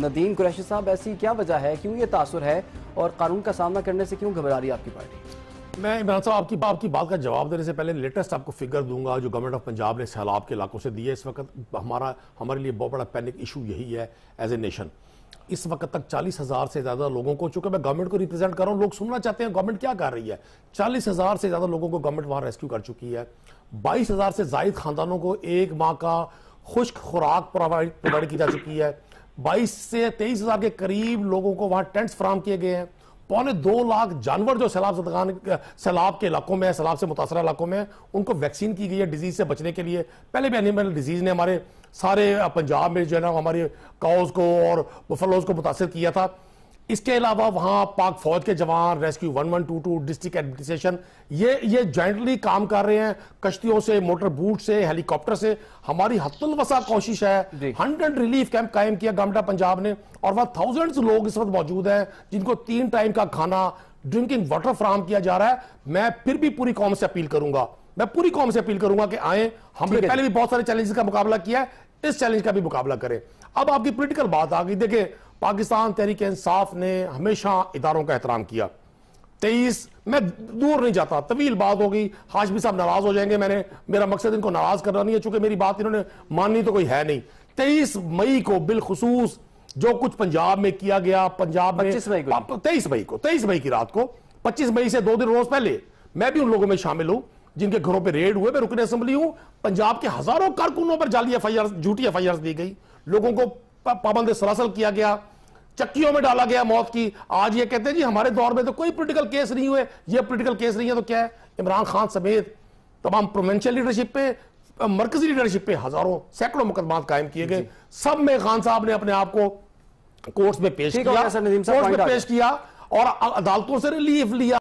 नदीम कुरैशी साहब ऐसी क्या वजह है क्यों ये तासर है और कानून का सामना करने से क्यों घबरा रही है आपकी पार्टी मैं इमरान साहब आपकी आपकी बात का जवाब देने से पहले लेटेस्ट आपको फिगर दूंगा जो गवर्नमेंट ऑफ पंजाब ने सैलाब के इलाकों से दिए इस वक्त हमारा हमारे लिए बहुत बड़ा पैनिक इशू यही है एज ए नेशन इस वक्त तक चालीस हज़ार से ज़्यादा लोगों को चूंकि मैं गवर्नमेंट को रिप्रेजेंट कर रहा हूँ लोग सुनना चाहते हैं गवर्नमेंट क्या कर रही है चालीस हज़ार से ज़्यादा लोगों को गवर्नमेंट वहां रेस्क्यू कर चुकी है बाईस हज़ार से जायद खानदानों को एक माह का खुश्क खुराक प्रोवाइड प्रोवाइड की जा चुकी है बाईस से तेईस हजार के करीब लोगों को वहां टेंट्स फ्राहम किए गए हैं पौने दो लाख जानवर जो सैलाब सैलाब के इलाकों में सैलाब से मुतासर इलाकों में उनको वैक्सीन की गई है डिजीज से बचने के लिए पहले भी एनिमल डिजीज ने हमारे सारे पंजाब में जो है ना हमारे काउज को और बफलोज को मुतासर किया था इसके अलावा वहां पाक फौज के जवान रेस्क्यू 1122 डिस्ट्रिक्ट एडमिनिस्ट्रेशन ये ये जॉइंटली काम कर रहे हैं कश्तियों से मोटर बूट से हेलीकॉप्टर से हमारी हतुलवसा कोशिश है हंड्रेड रिलीफ कैंप कायम किया ऑफ पंजाब ने और वहाँ थाउजेंड्स लोग इस वक्त मौजूद हैं जिनको तीन टाइम का खाना ड्रिंकिंग वाटर फ्राहम किया जा रहा है मैं फिर भी पूरी कौम से अपील करूंगा मैं पूरी कौम से अपील करूंगा कि आए हमने पहले भी बहुत सारे चैलेंजेस का मुकाबला किया है इस चैलेंज का भी मुकाबला करें अब आपकी पोलिटिकल बात आ गई देखें पाकिस्तान तहरीक इंसाफ ने हमेशा इदारों का एहतराम किया तेईस मैं दूर नहीं जाता तवील बात होगी हाशमी साहब नाराज हो जाएंगे मैंने मेरा मकसद इनको नाराज करना नहीं है चूंकि मेरी बात इन्होंने माननी तो कोई है नहीं तेईस मई को बिलखसूस जो कुछ पंजाब में किया गया पंजाब में तेईस मई को तेईस मई की रात को पच्चीस मई से दो दिन रोज पहले मैं भी उन लोगों में शामिल हूं जिनके घरों पर रेड हुए मैं रुकने असेंबली हूं पंजाब के हजारों कारकुनों पर जाली एफ आई आर झूठी एफ आई आर दी गई लोगों को पाबंद सरासल किया गया चक्कियों में डाला गया मौत की आज ये कहते हैं जी हमारे दौर में तो कोई पोलिटिकल केस नहीं हुए ये पोलिटिकल केस नहीं है तो क्या है इमरान खान समेत तमाम प्रोवेंशियल लीडरशिप पे मरकजी लीडरशिप पे हजारों सैकड़ों मुकदमा कायम किए गए सब में खान साहब ने अपने आप को कोर्ट्स में पेश किया कोर्ट्स में पेश किया और अदालतों से रिलीफ लिया